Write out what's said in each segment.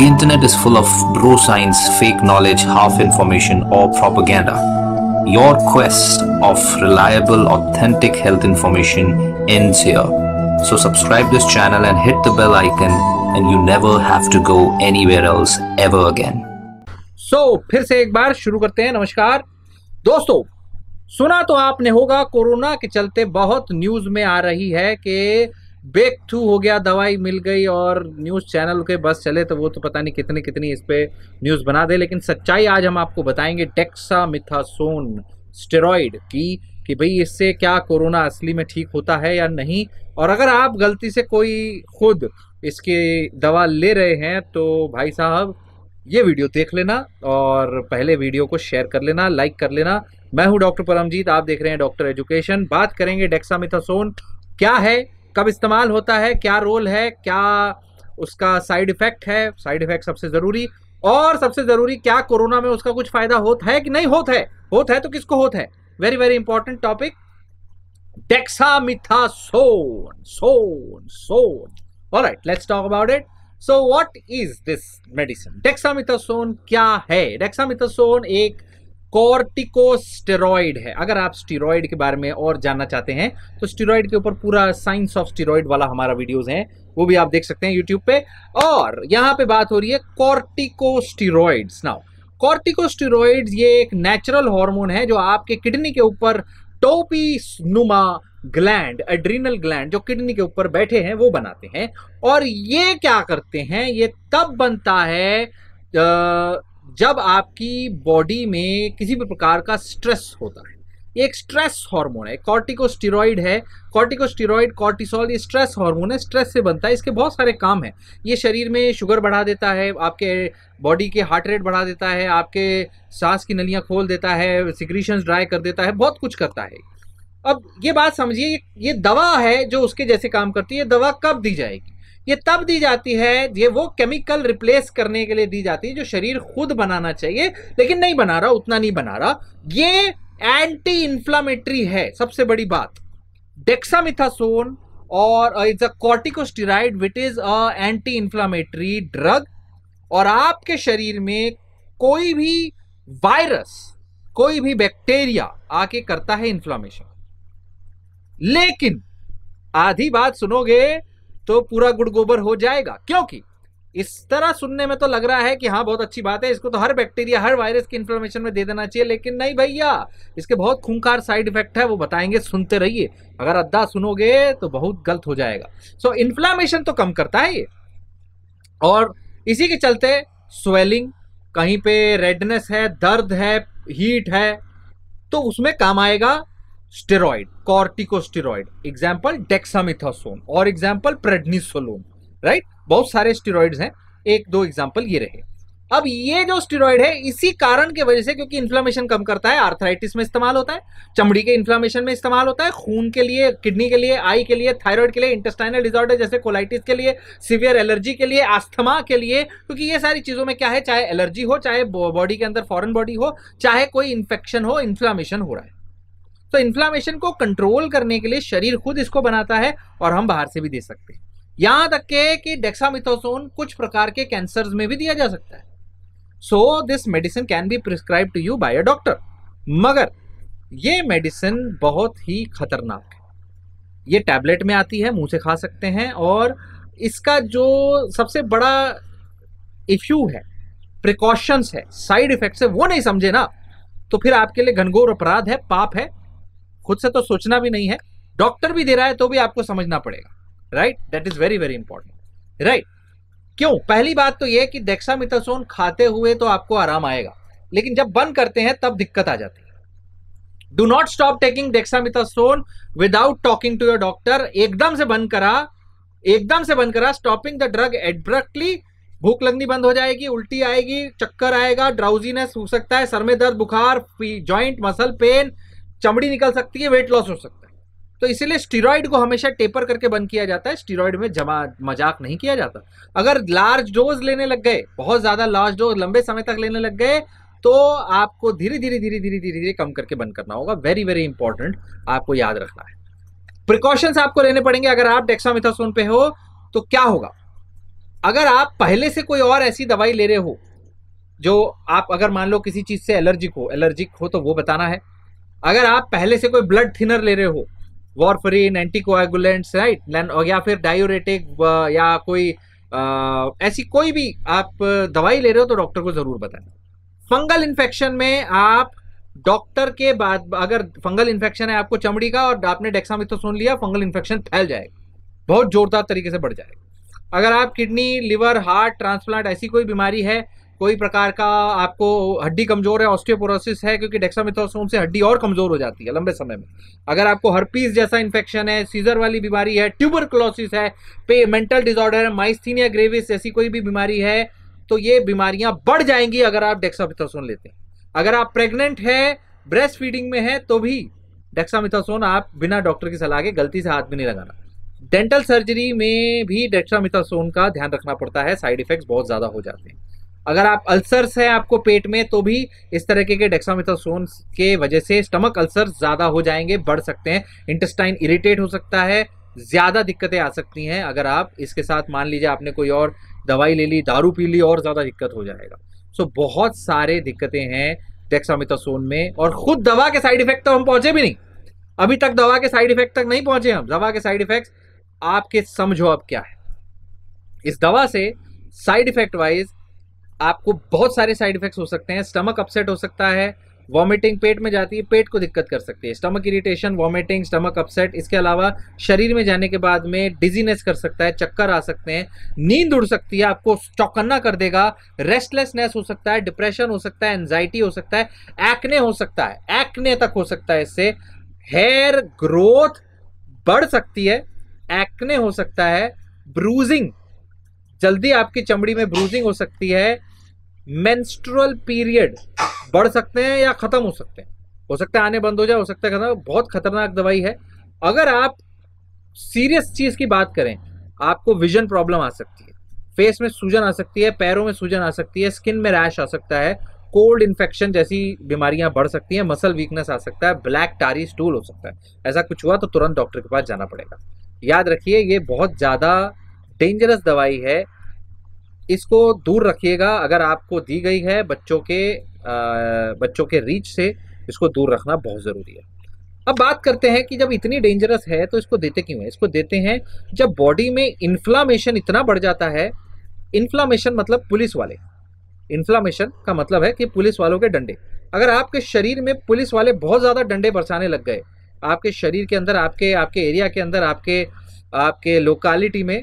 The internet is full of bro science, fake knowledge, half information or propaganda. Your quest of reliable, authentic health information ends here. So subscribe this channel and hit the bell icon and you never have to go anywhere else ever again. so, फिर से एक बार शुरू करते हैं नमस्कार दोस्तों सुना तो आपने होगा कोरोना के चलते बहुत न्यूज में आ रही है कि बेक थ्रू हो गया दवाई मिल गई और न्यूज़ चैनल के बस चले तो वो तो पता नहीं कितनी कितनी इस पर न्यूज़ बना दे लेकिन सच्चाई आज हम आपको बताएंगे मिथासोन स्टेरॉइड की कि भाई इससे क्या कोरोना असली में ठीक होता है या नहीं और अगर आप गलती से कोई खुद इसके दवा ले रहे हैं तो भाई साहब ये वीडियो देख लेना और पहले वीडियो को शेयर कर लेना लाइक कर लेना मैं हूं डॉक्टर परमजीत आप देख रहे हैं डॉक्टर एजुकेशन बात करेंगे डेक्सामिथासोन क्या है कब इस्तेमाल होता है क्या रोल है क्या उसका साइड इफेक्ट है साइड इफेक्ट सबसे ज़रूरी और सबसे ज़रूरी क्या कोरोना में उसका कुछ फ़ायदा होता है कि नहीं होता है होता है तो किसको होता है वेरी वेरी इंपॉर्टेंट टॉपिक सोन सोन सोन all right let's talk about it so what is this medicine dexamethasone क्या है dexamethasone एक कॉर्टिकोस्टेरॉइड है अगर आप स्टीरोइड के बारे में और जानना चाहते हैं तो स्टीरोइड के ऊपर पूरा साइंस ऑफ स्टीरोइड वाला हमारा वीडियोस हैं वो भी आप देख सकते हैं यूट्यूब पे और यहाँ पे बात हो रही है कॉर्टिकोस्टीरोइड नाउ कॉर्टिकोस्टीरोइड ये एक नेचुरल हॉर्मोन है जो आपके किडनी के ऊपर टोपी नुमा ग्लैंड एड्रीनल ग्लैंड जो किडनी के ऊपर बैठे हैं वो बनाते हैं और ये क्या करते हैं ये तब बनता है जब आपकी बॉडी में किसी भी प्रकार का स्ट्रेस होता है एक स्ट्रेस हार्मोन है कॉर्टिकोस्टेरॉइड है कॉर्टिकोस्टेरॉइड कॉर्टिसोल ये स्ट्रेस हार्मोन है स्ट्रेस से बनता है इसके बहुत सारे काम हैं ये शरीर में शुगर बढ़ा देता है आपके बॉडी के हार्ट रेट बढ़ा देता है आपके सांस की नलियाँ खोल देता है सिक्रीशंस ड्राई कर देता है बहुत कुछ करता है अब ये बात समझिए ये दवा है जो उसके जैसे काम करती है दवा कब दी जाएगी ये तब दी जाती है ये वो केमिकल रिप्लेस करने के लिए दी जाती है जो शरीर खुद बनाना चाहिए लेकिन नहीं बना रहा उतना नहीं बना रहा ये एंटी इंफ्लामेटरी है सबसे बड़ी बात डेक्सामिथासोन और it's a corticosteroid with is a anti inflammatory drug और आपके शरीर में कोई भी वायरस कोई भी बैक्टीरिया आके करता है इंफ्लामेशन लेकिन आधी बात सुनोगे तो पूरा गुड़ गोबर हो जाएगा क्योंकि इस तरह सुनने में तो लग रहा है कि हाँ बहुत अच्छी बात है इसको तो हर बैक्टीरिया हर वायरस की इन्फ्लोमेशन में दे देना चाहिए लेकिन नहीं भैया इसके बहुत खूंखार साइड इफेक्ट है वो बताएंगे सुनते रहिए अगर अद्दा सुनोगे तो बहुत गलत हो जाएगा सो so, इन्फ्लामेशन तो कम करता है ये और इसी के चलते स्वेलिंग कहीं पे रेडनेस है दर्द है हीट है तो उसमें काम आएगा स्टेरॉइड कॉर्टिकोस्टेरॉइड एग्जाम्पल डेक्सामिथासोन और एग्जाम्पल प्रेडनिसोलोन राइट बहुत सारे स्टीरोइड हैं एक दो एग्जाम्पल ये रहे अब ये जो स्टीरोइड है इसी कारण के वजह से क्योंकि इन्फ्लामेशन कम करता है आर्थराइटिस में इस्तेमाल होता है चमड़ी के इन्फ्लामेशन में इस्तेमाल होता है खून के लिए किडनी के लिए आई के लिए थायराइड के लिए इंटेस्टाइनल डिजॉर्डर जैसे कोलाइटिस के लिए सीवियर एलर्जी के लिए आस्थमा के लिए क्योंकि ये सारी चीज़ों में क्या है चाहे एलर्जी हो चाहे बॉडी के अंदर फॉरन बॉडी हो चाहे कोई इन्फेक्शन हो इन्फ्लामेशन हो रहा है तो इन्फ्लामेशन को कंट्रोल करने के लिए शरीर खुद इसको बनाता है और हम बाहर से भी दे सकते हैं यहां तक के कि डेक्सामिथोसोन कुछ प्रकार के कैंसर में भी दिया जा सकता है so this medicine can be prescribe to you by a doctor मगर ये मेडिसिन बहुत ही खतरनाक है ये टैबलेट में आती है मुंह से खा सकते हैं और इसका जो सबसे बड़ा इश्यू है प्रिकॉशंस है साइड इफेक्ट्स है वो नहीं समझे ना तो फिर आपके लिए घनघोर अपराध है पाप है खुद से तो सोचना भी नहीं है डॉक्टर भी दे रहा है तो भी आपको समझना पड़ेगा right that is very very important right क्यों पहली बात तो यह कि डेक्सामिथासोन खाते हुए तो आपको आराम आएगा लेकिन जब बंद करते हैं तब दिक्कत आ जाती है do not stop taking dexamethasone without talking to your doctor एकदम से बंद करा एकदम से बंद करा स्टॉपिंग द ड्रग एडब्रक्टली भूख लगनी बंद हो जाएगी उल्टी आएगी चक्कर आएगा ड्राउजीनेस हो सकता है सर में दर्द बुखार जॉइंट मसल पेन चमड़ी निकल सकती है वेट लॉस हो सकता है तो इसीलिए स्टीरॉयड को हमेशा टेपर करके बंद किया जाता है स्टीरॉयड में जमा मजाक नहीं किया जाता अगर लार्ज डोज लेने लग गए बहुत ज़्यादा लार्ज डोज लंबे समय तक लेने लग गए तो आपको धीरे धीरे धीरे धीरे धीरे धीरे कम करके बंद करना होगा वेरी वेरी इंपॉर्टेंट आपको याद रखना है प्रिकॉशंस आपको लेने पड़ेंगे अगर आप डेक्सामिथासोन पे हो तो क्या होगा अगर आप पहले से कोई और ऐसी दवाई ले रहे हो जो आप अगर मान लो किसी चीज़ से एलर्जिक हो एलर्जिक हो तो वो बताना है अगर आप पहले से कोई ब्लड थिनर ले रहे हो वॉरफरिन एंटीकोएगुलेंट्स राइट या फिर डायोरेटिक या कोई आ, ऐसी कोई भी आप दवाई ले रहे हो तो डॉक्टर को जरूर बताए फंगल इन्फेक्शन में आप डॉक्टर के बाद अगर फंगल इन्फेक्शन है आपको चमड़ी का और आपने डेक्सामिथो सुन लिया फंगल इन्फेक्शन फैल जाएगा बहुत जोरदार तरीके से बढ़ जाएगा अगर आप किडनी लिवर हार्ट ट्रांसप्लांट ऐसी कोई बीमारी है कोई प्रकार का आपको हड्डी कमजोर है ऑस्टियोपोरोसिस है क्योंकि डेक्सामिथोसोम से हड्डी और कमजोर हो जाती है लंबे समय में अगर आपको हर्पीस जैसा इन्फेक्शन है सीजर वाली बीमारी है ट्यूबर क्लोसिस है पे मेंटल डिसऑर्डर है माइस्थीनिया ग्रेविस ऐसी कोई भी बीमारी है तो ये बीमारियां बढ़ जाएंगी अगर आप डेक्सामिथोसोन लेते हैं अगर आप प्रेग्नेंट है ब्रेस्ट फीडिंग में है तो भी डेक्सामिथासोन आप बिना डॉक्टर की सलाह के गलती से हाथ भी नहीं लगाना डेंटल सर्जरी में भी डेक्सामिथासोन का ध्यान रखना पड़ता है साइड इफेक्ट्स बहुत ज़्यादा हो जाते हैं अगर आप अल्सर्स हैं आपको पेट में तो भी इस तरीके के डेक्सामिथासोन के वजह से स्टमक अल्सर ज़्यादा हो जाएंगे बढ़ सकते हैं इंटेस्टाइन इरिटेट हो सकता है ज़्यादा दिक्कतें आ सकती हैं अगर आप इसके साथ मान लीजिए आपने कोई और दवाई ले ली दारू पी ली और ज़्यादा दिक्कत हो जाएगा सो so, बहुत सारे दिक्कतें हैं डेक्सामिथासोन में और खुद दवा के साइड इफेक्ट तो हम पहुंचे भी नहीं अभी तक दवा के साइड इफेक्ट तक नहीं पहुंचे हम दवा के साइड इफेक्ट आपके समझो अब क्या है इस दवा से साइड इफेक्ट वाइज आपको बहुत सारे साइड इफेक्ट्स हो सकते हैं स्टमक अपसेट हो सकता है वॉमिटिंग पेट में जाती है पेट को दिक्कत कर सकती है stomach irritation vomiting stomach upset इसके अलावा शरीर में जाने के बाद में डिजीनेस कर सकता है चक्कर आ सकते हैं नींद उड़ सकती है आपको चौकन्ना कर देगा रेस्टलेसनेस हो सकता है डिप्रेशन हो सकता है एनजाइटी हो सकता है एक्ने हो सकता है एक्ने तक हो सकता है इससे हेयर ग्रोथ बढ़ सकती है एक्ने हो सकता है ब्रूजिंग जल्दी आपकी चमड़ी में ब्रूजिंग हो सकती है मेंस्ट्रुअल पीरियड बढ़ सकते हैं या ख़त्म हो सकते हैं हो सकता है आने बंद हो जाए हो सकता है खत्म बहुत खतरनाक दवाई है अगर आप सीरियस चीज़ की बात करें आपको विजन प्रॉब्लम आ सकती है फेस में सूजन आ सकती है पैरों में सूजन आ सकती है स्किन में रैश आ सकता है कोल्ड इन्फेक्शन जैसी बीमारियां बढ़ सकती हैं मसल वीकनेस आ सकता है ब्लैक टारी स्टूल हो सकता है ऐसा कुछ हुआ तो तुरंत डॉक्टर के पास जाना पड़ेगा याद रखिए ये बहुत ज़्यादा डेंजरस दवाई है इसको दूर रखिएगा अगर आपको दी गई है बच्चों के आ, बच्चों के रीच से इसको दूर रखना बहुत ज़रूरी है अब बात करते हैं कि जब इतनी डेंजरस है तो इसको देते क्यों है इसको देते हैं जब बॉडी में इन्फ्लामेशन इतना बढ़ जाता है इन्फ्लामेशन मतलब पुलिस वाले इन्फ्लामेशन का मतलब है कि पुलिस वालों के डंडे अगर आपके शरीर में पुलिस वाले बहुत ज़्यादा डंडे बरसाने लग गए आपके शरीर के अंदर आपके आपके एरिया के अंदर आपके आपके लोकालिटी में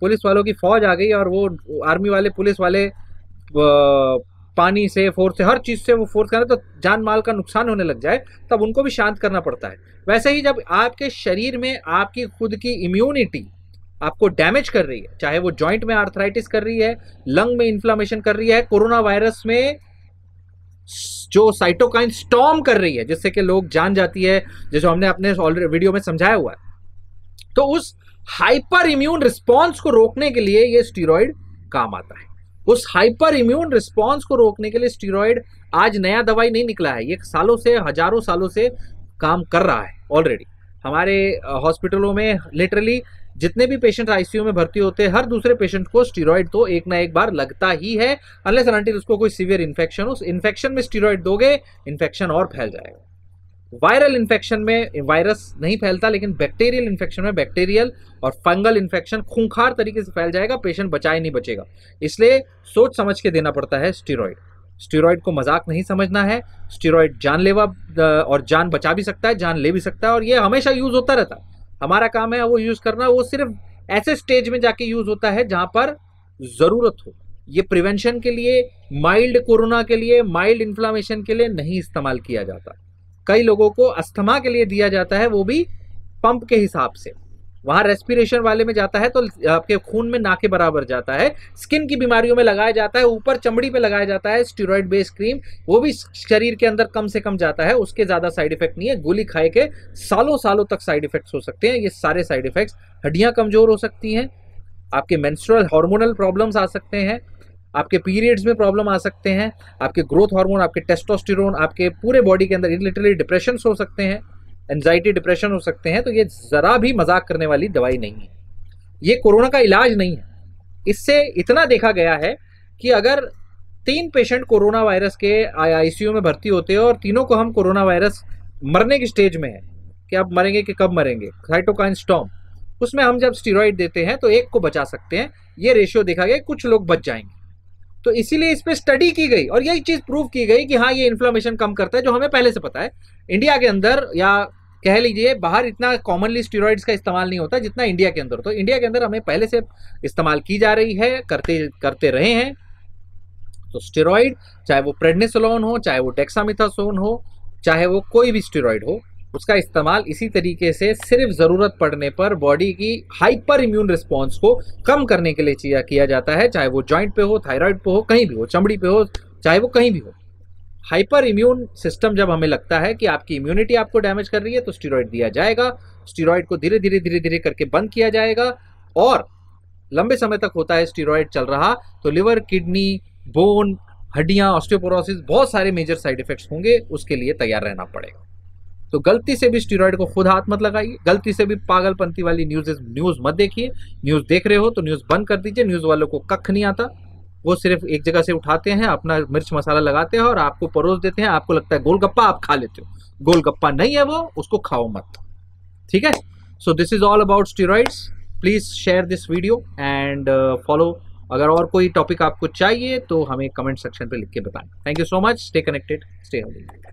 पुलिस वालों की फौज आ गई और वो आर्मी वाले पुलिस वाले पानी से फोर्स से हर चीज़ से वो फोर्स करें तो जान माल का नुकसान होने लग जाए तब उनको भी शांत करना पड़ता है वैसे ही जब आपके शरीर में आपकी खुद की इम्यूनिटी आपको डैमेज कर रही है चाहे वो जॉइंट में आर्थराइटिस कर रही है लंग में इन्फ्लामेशन कर रही है कोरोना वायरस में जो साइटोकाइन स्टॉम कर रही है जिससे कि लोग जान जाती है जैसे हमने अपने ऑलरेडी वीडियो में समझाया हुआ है तो उस हाइपर इम्यून रिस्पॉन्स को रोकने के लिए ये स्टीरोइड काम आता है उस हाइपर इम्यून रिस्पॉन्स को रोकने के लिए स्टीरोइड आज नया दवाई नहीं निकला है ये सालों से हजारों सालों से काम कर रहा है ऑलरेडी हमारे हॉस्पिटलों में लिटरली जितने भी पेशेंट आईसीयू में भर्ती होते हैं हर दूसरे पेशेंट को स्टीरॉयड तो एक ना एक बार लगता ही है अनलेस अनटिल उसको कोई सीवियर इन्फेक्शन उस इन्फेक्शन में स्टीरॉयड दोगे इन्फेक्शन और फैल जाएगा वायरल इन्फेक्शन में वायरस नहीं फैलता लेकिन बैक्टीरियल इन्फेक्शन में बैक्टीरियल और फंगल इन्फेक्शन खूंखार तरीके से फैल जाएगा पेशेंट बचाए नहीं बचेगा इसलिए सोच समझ के देना पड़ता है स्टीरॉयड स्टीरॉयड को मजाक नहीं समझना है स्टीरॉयड जानलेवा और जान बचा भी सकता है जान ले भी सकता है और ये हमेशा यूज़ होता रहता है हमारा काम है वो यूज़ करना वो सिर्फ ऐसे स्टेज में जाके यूज़ होता है जहाँ पर ज़रूरत हो ये प्रिवेंशन के लिए माइल्ड कोरोना के लिए माइल्ड इन्फ्लामेशन के लिए नहीं इस्तेमाल किया जाता कई लोगों को अस्थमा के लिए दिया जाता है वो भी पंप के हिसाब से वहाँ रेस्पिरेशन वाले में जाता है तो आपके खून में नाके बराबर जाता है स्किन की बीमारियों में लगाया जाता है ऊपर चमड़ी पे लगाया जाता है स्टीरोइड बेस्ड क्रीम वो भी शरीर के अंदर कम से कम जाता है उसके ज़्यादा साइड इफेक्ट नहीं है गोली खाए के सालों सालों तक साइड इफेक्ट्स हो सकते हैं ये सारे साइड इफेक्ट्स हड्डियाँ कमज़ोर हो सकती हैं आपके मेंस्ट्रुअल हार्मोनल प्रॉब्लम्स आ सकते हैं आपके पीरियड्स में प्रॉब्लम आ सकते हैं आपके ग्रोथ हार्मोन आपके टेस्टोस्टेरोन आपके पूरे बॉडी के अंदर लिटरली डिप्रेशन हो सकते हैं एनजाइटी डिप्रेशन हो सकते हैं तो ये ज़रा भी मजाक करने वाली दवाई नहीं है ये कोरोना का इलाज नहीं है इससे इतना देखा गया है कि अगर तीन पेशेंट कोरोना वायरस के आई में भर्ती होते हैं और तीनों को हम कोरोना वायरस मरने की स्टेज में है कि आप मरेंगे कि कब मरेंगे साइटोकाइन स्टॉम उसमें हम जब स्टीरोइड देते हैं तो एक को बचा सकते हैं ये रेशियो देखा गया कुछ लोग बच जाएंगे तो इसीलिए इस पर स्टडी की गई और यही चीज़ प्रूव की गई कि हाँ ये इन्फ्लामेशन कम करता है जो हमें पहले से पता है इंडिया के अंदर या कह लीजिए बाहर इतना कॉमनली स्टीरोइड्स का इस्तेमाल नहीं होता जितना इंडिया के अंदर तो इंडिया के अंदर हमें पहले से इस्तेमाल की जा रही है करते करते रहे हैं तो स्टेरॉइड चाहे वो प्रेडनेसोलोन हो चाहे वो डेक्सामिथासोन हो चाहे वो कोई भी स्टेरॉइड हो उसका इस्तेमाल इसी तरीके से सिर्फ ज़रूरत पड़ने पर बॉडी की हाइपर इम्यून रिस्पॉन्स को कम करने के लिए किया जाता है चाहे वो जॉइंट पे हो थायराइड पे हो कहीं भी हो चमड़ी पे हो चाहे वो कहीं भी हो हाइपर इम्यून सिस्टम जब हमें लगता है कि आपकी इम्यूनिटी आपको डैमेज कर रही है तो स्टीरॉयड दिया जाएगा स्टीरॉयड को धीरे धीरे धीरे धीरे करके बंद किया जाएगा और लंबे समय तक होता है स्टीरॉयड चल रहा तो लिवर किडनी बोन हड्डियाँ ऑस्टियोपोरोसिस बहुत सारे मेजर साइड इफेक्ट्स होंगे उसके लिए तैयार रहना पड़ेगा तो गलती से भी स्टीरॉयड को खुद हाथ मत लगाइए गलती से भी पागलपंती वाली न्यूज न्यूज मत देखिए न्यूज देख रहे हो तो न्यूज बंद कर दीजिए न्यूज वालों को कख नहीं आता वो सिर्फ एक जगह से उठाते हैं अपना मिर्च मसाला लगाते हैं और आपको परोस देते हैं आपको लगता है गोलगप्पा आप खा लेते हो गोलगप्पा नहीं है वो उसको खाओ मत ठीक है so this is all about steroids please share this video and follow अगर और कोई टॉपिक आपको चाहिए तो हमें कमेंट सेक्शन पे लिख के बताएं thank you so much stay connected stay healthy